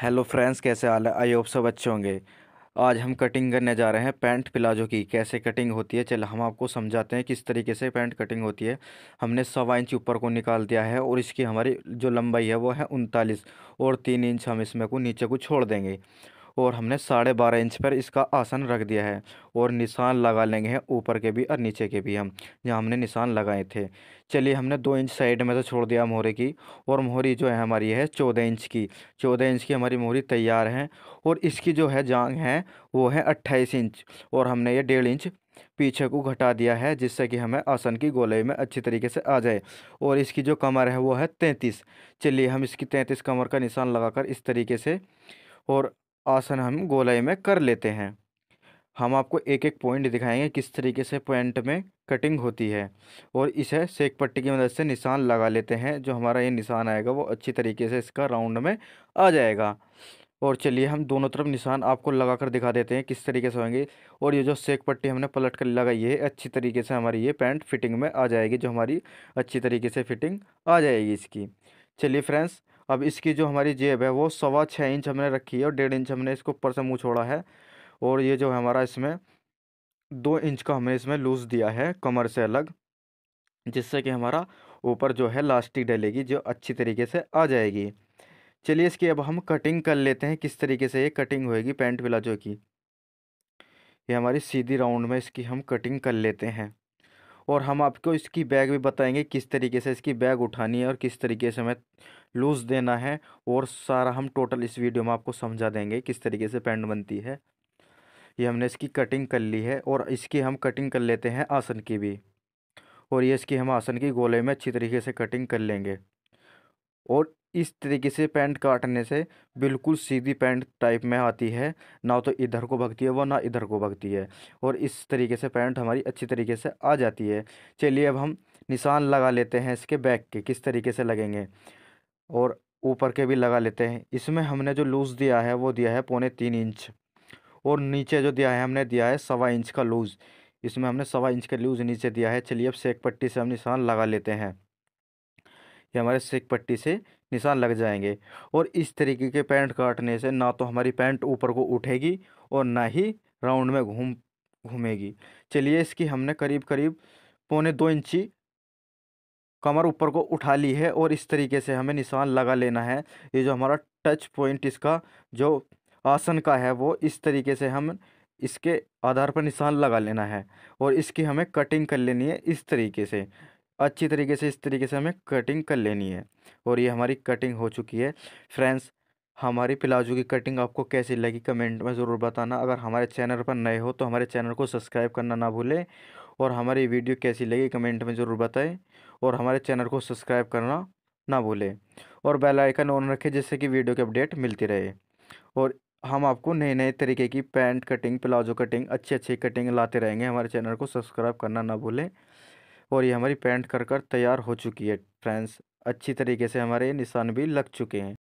hello friends कैसे हाल है I hope सब अच्छे होंगे आज हम कटिंग करने जा रहे हैं पैंट प्लाजो की कैसे कटिंग होती है चल हम आपको समझाते हैं किस तरीके से पैंट कटिंग होती है हमने सवा इंच ऊपर को निकाल दिया है और इसकी हमारी जो लंबाई है वो है उनतालीस और तीन इंच हम इसमें को नीचे को छोड़ देंगे और हमने साढ़े बारह इंच पर इसका आसन रख दिया है और निशान लगा लेंगे हैं ऊपर के भी और नीचे के भी हम जहाँ हमने निशान लगाए थे चलिए हमने दो इंच साइड में तो छोड़ दिया मोहरे की और मोहरी जो है हमारी है चौदह इंच की चौदह इंच की हमारी मोहरी तैयार है और इसकी जो है जांग है वो है अट्ठाईस इंच और हमने ये डेढ़ इंच पीछे को घटा दिया है जिससे कि हमें आसन की गोलाई में अच्छी तरीके से आ जाए और इसकी जो कमर है वो है तैंतीस चलिए हम इसकी तैंतीस कमर का निशान लगाकर इस तरीके से और आसन हम गोलाई में कर लेते हैं हम आपको एक एक पॉइंट दिखाएंगे किस तरीके से पॉइंट में कटिंग होती है और इसे सेक पट्टी की मदद से निशान लगा लेते हैं जो हमारा ये निशान आएगा वो अच्छी तरीके से इसका राउंड में आ जाएगा और चलिए हम दोनों तरफ निशान आपको लगा कर दिखा देते हैं किस तरीके से होंगे और ये जो सेक पट्टी हमने पलट कर लगाई है अच्छी तरीके से हमारी ये पैंट फिटिंग में आ जाएगी जो हमारी अच्छी तरीके से फिटिंग आ जाएगी इसकी चलिए फ्रेंड्स अब इसकी जो हमारी जेब है वो सवा छः इंच हमने रखी है और डेढ़ इंच हमने इसको ऊपर से मुँह छोड़ा है और ये जो है हमारा इसमें दो इंच का हमने इसमें लूज़ दिया है कमर से अलग जिससे कि हमारा ऊपर जो है लास्टिक डलेगी जो अच्छी तरीके से आ जाएगी चलिए इसकी अब हम कटिंग कर लेते हैं किस तरीके से ये कटिंग होएगी पैंट प्लाजो की ये हमारी सीधी राउंड में इसकी हम कटिंग कर लेते हैं और हम आपको इसकी बैग भी बताएंगे किस तरीके से इसकी बैग उठानी है और किस तरीके से हमें लूज देना है और सारा हम टोटल इस वीडियो में आपको समझा देंगे किस तरीके से पैंट बनती है ये हमने इसकी कटिंग कर ली है और इसकी हम कटिंग कर लेते हैं आसन की भी और ये इसकी हम आसन की गोले में अच्छी तरीके से कटिंग कर लेंगे और इस तरीके से पैंट काटने से बिल्कुल सीधी पैंट टाइप में आती है ना तो इधर को भगती है वो ना इधर को भगती है और इस तरीके से पैंट हमारी अच्छी तरीके से आ जाती है चलिए अब हम निशान लगा लेते हैं इसके बैक के किस तरीके से लगेंगे और ऊपर के भी लगा लेते हैं इसमें हमने जो लूज़ दिया है वो दिया है पौने तीन इंच और नीचे जो दिया है हमने दिया है सवा इंच का लूज़ इसमें हमने सवा इंच का लूज़ नीचे दिया है चलिए अब सेक पट्टी से हम निशान लगा लेते हैं ये हमारे सेक पट्टी से निशान लग जाएंगे और इस तरीके के पैंट काटने से ना तो हमारी पैंट ऊपर को उठेगी और ना ही राउंड में घूम घूमेगी चलिए इसकी हमने करीब करीब पौने दो इंची कमर ऊपर को उठा ली है और इस तरीके से हमें निशान लगा लेना है ये जो हमारा टच पॉइंट इसका जो आसन का है वो इस तरीके से हम इसके आधार पर निशान लगा लेना है और इसकी हमें कटिंग कर लेनी है इस तरीके से अच्छी तरीके से इस तरीके से हमें कटिंग कर लेनी है और ये हमारी कटिंग हो चुकी है फ्रेंड्स हमारी प्लाजो की कटिंग आपको कैसी लगी कमेंट में ज़रूर बताना अगर हमारे चैनल पर नए हो तो हमारे चैनल को सब्सक्राइब करना ना भूलें और हमारी वीडियो कैसी लगी कमेंट में ज़रूर बताएं और हमारे चैनल को सब्सक्राइब करना ना भूलें और बेल आइकन ऑन रखें जिससे कि वीडियो की अपडेट मिलती रहे और हम आपको नए नए तरीके की पैंट कटिंग प्लाजो कटिंग अच्छी अच्छी कटिंग लाते रहेंगे हमारे चैनल को सब्सक्राइब करना ना भूलें और ये हमारी पैंट कर कर तैयार हो चुकी है फ्रेंड्स अच्छी तरीके से हमारे निशान भी लग चुके हैं